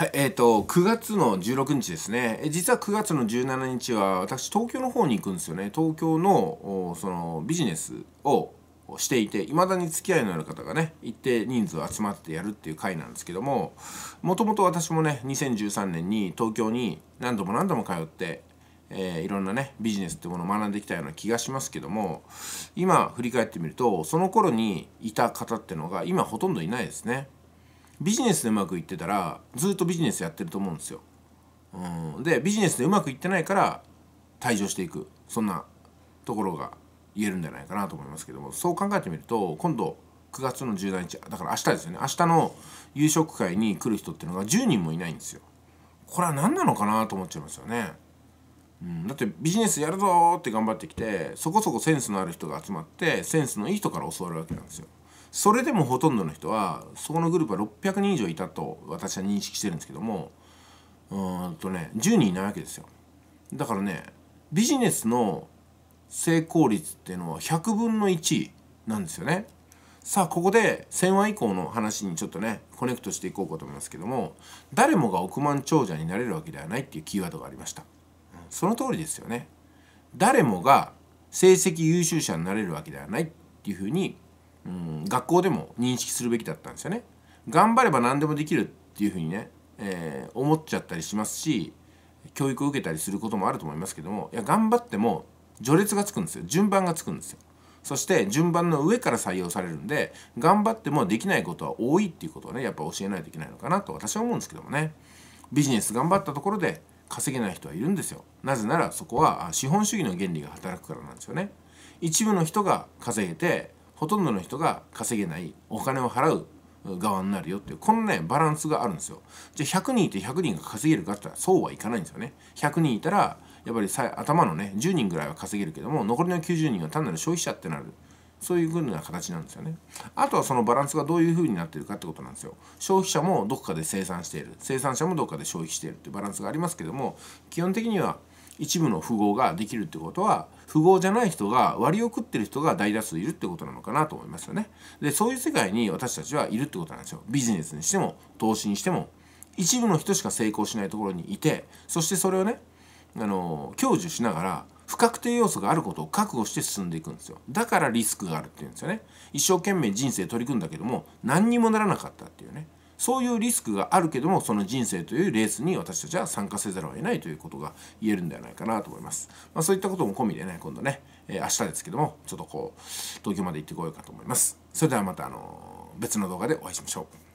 はい、えー、と、9月の16日ですね。実は9月の17日は、私、東京の方に行くんですよね。東京の、その、ビジネスをしていて、未だに付き合いのある方がね、一定人数集まってやるっていう会なんですけども、もともと私もね、2013年に東京に何度も何度も通って、えー、いろんなね、ビジネスってものを学んできたような気がしますけども、今振り返ってみると、その頃にいた方ってのが今ほとんどいないですね。ビジネスでうまくいってたらずっとビジネスやってると思うんですよ。うん、でビジネスでうまくいってないから退場していくそんなところが言えるんじゃないかなと思いますけどもそう考えてみると今度9月の17日だから明日ですよね明日の夕食会に来る人っていうのが10人もいないんですよ。これは何なのかなと思っちゃいますよね。うん、だってビジネスやるぞって頑張ってきてそこそこセンスのある人が集まってセンスのいい人から教わるわけなんですよ。それでもほとんどの人はそこのグループは600人以上いたと私は認識してるんですけどもうんとね10人いないわけですよだからねビジネスの成功率っていうのは100分の1なんですよねさあここで1000話以降の話にちょっとねコネクトしていこうかと思いますけども誰もが億万長者になれるわけではないっていうキーワードがありましたその通りですよね誰もが成績優秀者になれるわけではないっていうふうにうん、学校でも認識するべきだったんですよね。頑張れば何でもできるっていうふうにね、えー、思っちゃったりしますし教育を受けたりすることもあると思いますけどもいや頑張っても序列がつくんですよ順番がつくんですよ。そして順番の上から採用されるんで頑張ってもできないことは多いっていうことをねやっぱ教えないといけないのかなと私は思うんですけどもねビジネス頑張ったところで稼げない人はいるんですよなぜならそこは資本主義の原理が働くからなんですよね一部の人が稼げてほとんどの人が稼げないお金を払う側になるよっていうこのねバランスがあるんですよじゃあ100人いて100人が稼げるかって言ったらそうはいかないんですよね100人いたらやっぱりさ頭のね10人ぐらいは稼げるけども残りの90人が単なる消費者ってなるそういうふうな形なんですよねあとはそのバランスがどういうふうになってるかってことなんですよ消費者もどこかで生産している生産者もどこかで消費しているっていうバランスがありますけども基本的には一部の富豪ができるってことは富豪じゃない人が割を食ってる人が大多数いるってことなのかなと思いますよね。でそういう世界に私たちはいるってことなんですよ。ビジネスにしても投資にしても一部の人しか成功しないところにいてそしてそれをねあの享受しながら不確定要素があることを覚悟して進んでいくんですよだからリスクがあるっていうんですよね一生懸命人生取り組んだけども何にもならなかったっていうねそういうリスクがあるけどもその人生というレースに私たちは参加せざるを得ないということが言えるんではないかなと思います、まあ、そういったことも込みでね今度ね、えー、明日ですけどもちょっとこう東京まで行ってこようかと思いますそれではまたあの別の動画でお会いしましょう